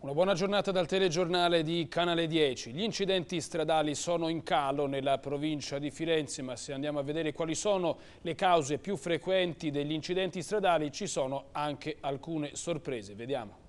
Una buona giornata dal telegiornale di Canale 10. Gli incidenti stradali sono in calo nella provincia di Firenze, ma se andiamo a vedere quali sono le cause più frequenti degli incidenti stradali ci sono anche alcune sorprese. Vediamo.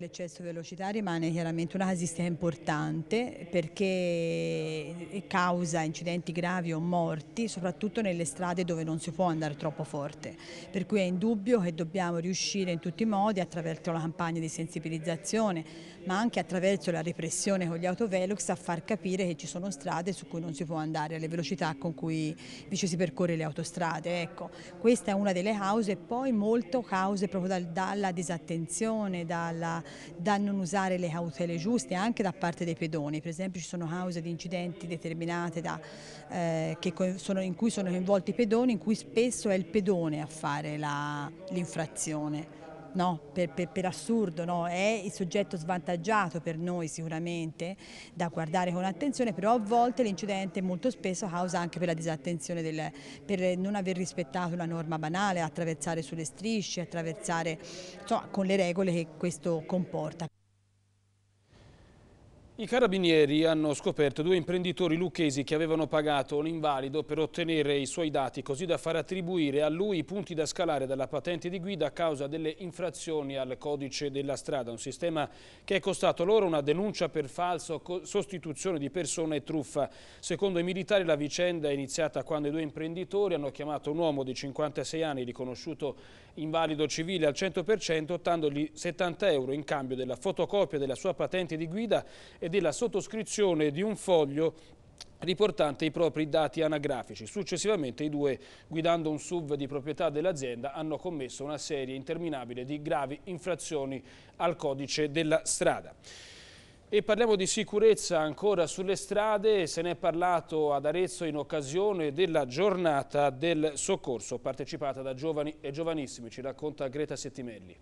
L'eccesso di velocità rimane chiaramente una casistica importante perché causa incidenti gravi o morti, soprattutto nelle strade dove non si può andare troppo forte. Per cui è indubbio che dobbiamo riuscire in tutti i modi, attraverso la campagna di sensibilizzazione, ma anche attraverso la repressione con gli autovelox, a far capire che ci sono strade su cui non si può andare alle velocità con cui invece si percorre le autostrade. Ecco, questa è una delle cause e poi molto cause proprio dalla disattenzione, dalla da non usare le cautele giuste anche da parte dei pedoni, per esempio ci sono cause di incidenti determinate da, eh, sono, in cui sono coinvolti i pedoni, in cui spesso è il pedone a fare l'infrazione no? per, per, per, assurdo, no? è il soggetto svantaggiato per noi sicuramente da guardare con attenzione, però a volte l'incidente molto spesso causa anche per la disattenzione, del, per non aver rispettato una norma banale, attraversare sulle strisce, attraversare insomma, con le regole che questo comporta. I carabinieri hanno scoperto due imprenditori lucchesi che avevano pagato un invalido per ottenere i suoi dati così da far attribuire a lui i punti da scalare dalla patente di guida a causa delle infrazioni al codice della strada, un sistema che è costato loro una denuncia per falso, sostituzione di persona e truffa. Secondo i militari la vicenda è iniziata quando i due imprenditori hanno chiamato un uomo di 56 anni riconosciuto invalido civile al 100% ottandogli 70 euro in cambio della fotocopia della sua patente di guida e della sottoscrizione di un foglio riportante i propri dati anagrafici. Successivamente i due, guidando un SUV di proprietà dell'azienda, hanno commesso una serie interminabile di gravi infrazioni al codice della strada. E parliamo di sicurezza ancora sulle strade, se ne è parlato ad Arezzo in occasione della giornata del soccorso partecipata da giovani e giovanissimi, ci racconta Greta Settimelli.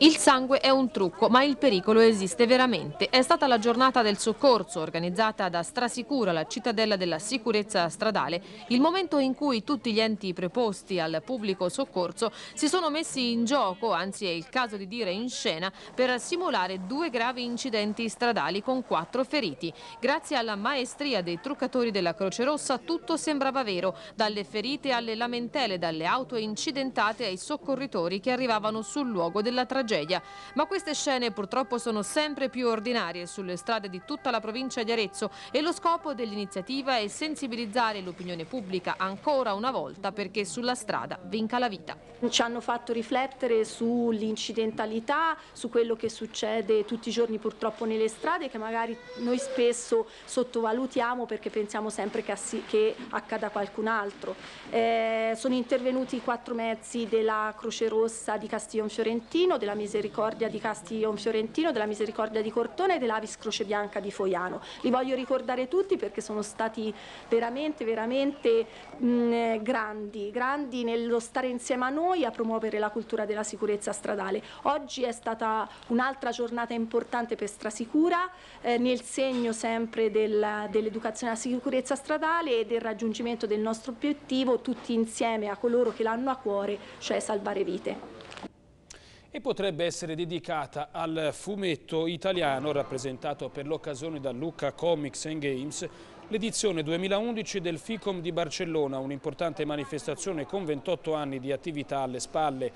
Il sangue è un trucco, ma il pericolo esiste veramente. È stata la giornata del soccorso organizzata da Strasicura, la cittadella della sicurezza stradale, il momento in cui tutti gli enti preposti al pubblico soccorso si sono messi in gioco, anzi è il caso di dire in scena, per simulare due gravi incidenti stradali con quattro feriti. Grazie alla maestria dei truccatori della Croce Rossa tutto sembrava vero, dalle ferite alle lamentele, dalle auto incidentate ai soccorritori che arrivavano sul luogo della tragedia tragedia. Ma queste scene purtroppo sono sempre più ordinarie sulle strade di tutta la provincia di Arezzo e lo scopo dell'iniziativa è sensibilizzare l'opinione pubblica ancora una volta perché sulla strada vinca la vita. Ci hanno fatto riflettere sull'incidentalità, su quello che succede tutti i giorni purtroppo nelle strade che magari noi spesso sottovalutiamo perché pensiamo sempre che, che accada qualcun altro. Eh, sono intervenuti i quattro mezzi della Croce Rossa di Castiglione Fiorentino, della Misericordia di Castiglion Fiorentino, della Misericordia di Cortona e dell'Avis Croce Bianca di Foiano. Li voglio ricordare tutti perché sono stati veramente, veramente mh, mm, grandi, grandi nello stare insieme a noi a promuovere la cultura della sicurezza stradale. Oggi è stata un'altra giornata importante per Strasicura, eh, nel segno sempre del, dell'educazione alla sicurezza stradale e del raggiungimento del nostro obiettivo tutti insieme a coloro che l'hanno a cuore, cioè salvare vite e potrebbe essere dedicata al fumetto italiano rappresentato per l'occasione da Lucca Comics and Games l'edizione 2011 del FICOM di Barcellona, un'importante manifestazione con 28 anni di attività alle spalle.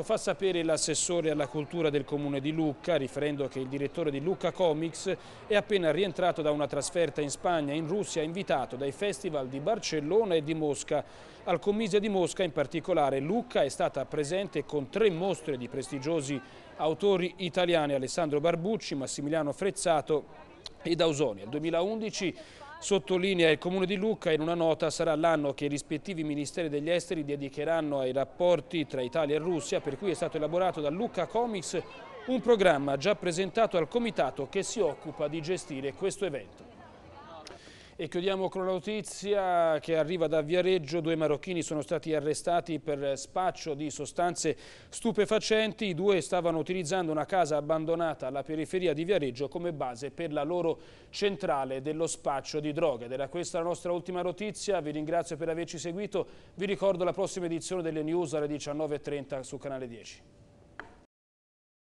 Lo ecco, fa sapere l'assessore alla cultura del comune di Lucca, riferendo che il direttore di Lucca Comics è appena rientrato da una trasferta in Spagna in Russia, invitato dai festival di Barcellona e di Mosca. Al Comisia di Mosca, in particolare, Lucca è stata presente con tre mostre di prestigiosi autori italiani, Alessandro Barbucci, Massimiliano Frezzato ed Ausoni. Al 2011 Sottolinea il Comune di Lucca in una nota sarà l'anno che i rispettivi ministeri degli esteri dedicheranno ai rapporti tra Italia e Russia per cui è stato elaborato da Lucca Comics un programma già presentato al comitato che si occupa di gestire questo evento. E chiudiamo con la notizia che arriva da Viareggio. Due marocchini sono stati arrestati per spaccio di sostanze stupefacenti. I due stavano utilizzando una casa abbandonata alla periferia di Viareggio come base per la loro centrale dello spaccio di droghe. Ed era questa la nostra ultima notizia. Vi ringrazio per averci seguito. Vi ricordo la prossima edizione delle news alle 19.30 su Canale 10.